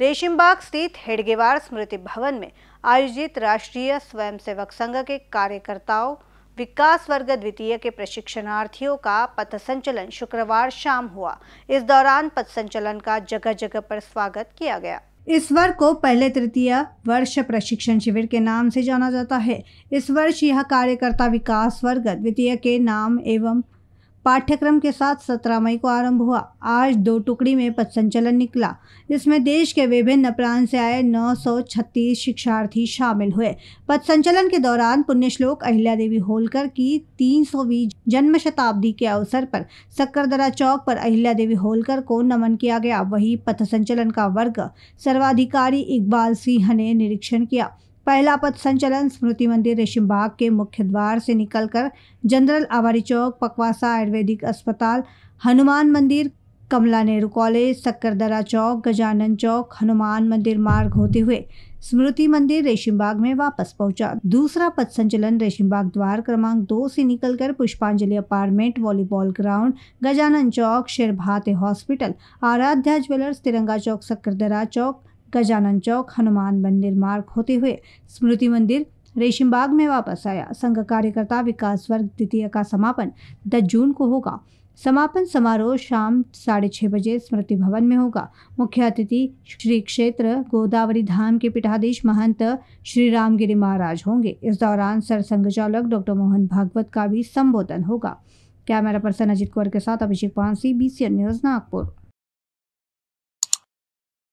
रेशिमबाग स्थित हेडगेवार स्मृति भवन में आयोजित राष्ट्रीय स्वयंसेवक संघ के कार्यकर्ताओं विकास वर्ग द्वितीय के प्रशिक्षणार्थियों का पथ संचलन शुक्रवार शाम हुआ इस दौरान पथ संचलन का जगह जगह पर स्वागत किया गया इस वर्ग को पहले तृतीय वर्ष प्रशिक्षण शिविर के नाम से जाना जाता है इस वर्ष यह कार्यकर्ता विकास वर्ग द्वितीय के नाम एवं पाठ्यक्रम के साथ सत्रह मई को आरंभ हुआ आज दो टुकड़ी में पथ संचलन निकला जिसमें देश के विभिन्न प्रांत से आए छत्तीस शिक्षार्थी शामिल हुए पथ संचलन के दौरान पुण्य श्लोक अहिल्या देवी होलकर की तीन 320वीं जन्म शताब्दी के अवसर पर सक्करदरा चौक पर अहिल्या देवी होलकर को नमन किया गया वही पथ संचलन का वर्ग सर्वाधिकारी इकबाल सिंह ने निरीक्षण किया पहला पथ संचलन स्मृति मंदिर बाग के मुख्य द्वार से निकलकर जनरल आवारी चौक पकवासा आयुर्वेदिक अस्पताल हनुमान मंदिर कमला नेहरू कॉलेज सक्करदरा चौक गजानन चौक हनुमान मंदिर मार्ग होते हुए स्मृति मंदिर रेशिमबाग में वापस पहुंचा दूसरा पथ संचलन रेशिमबाग द्वार क्रमांक दो से निकलकर Pushpanjali apartment volleyball ground Gajanan Chowk Sherbhate hospital Aaradhya jewellers Tiranga Chowk सक्करदरा Chowk Gajanan Chowk Hanuman मंदिर मार्ग होते हुए स्मृति मंदिर रेशमबाग में वापस आया संघ कार्यकर्ता विकास वर्ग द्वितीय का समापन 10 जून को होगा समापन समारोह शाम साढ़े छः बजे स्मृति भवन में होगा मुख्य अतिथि श्री क्षेत्र गोदावरी धाम के पीठाधीश महंत श्री रामगिरी महाराज होंगे इस दौरान संघ चालक डॉक्टर मोहन भागवत का भी संबोधन होगा कैमरा पर्सन अजित कौर के साथ अभिषेक पांसी बी न्यूज़ नागपुर